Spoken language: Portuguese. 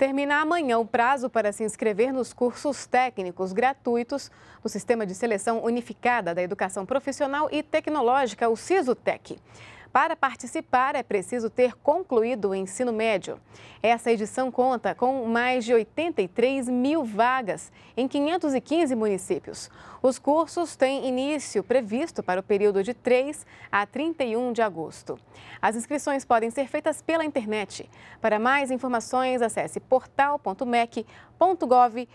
Termina amanhã o prazo para se inscrever nos cursos técnicos gratuitos do Sistema de Seleção Unificada da Educação Profissional e Tecnológica, o SISUTEC. Para participar, é preciso ter concluído o ensino médio. Essa edição conta com mais de 83 mil vagas em 515 municípios. Os cursos têm início previsto para o período de 3 a 31 de agosto. As inscrições podem ser feitas pela internet. Para mais informações, acesse portal.mec.gov.br.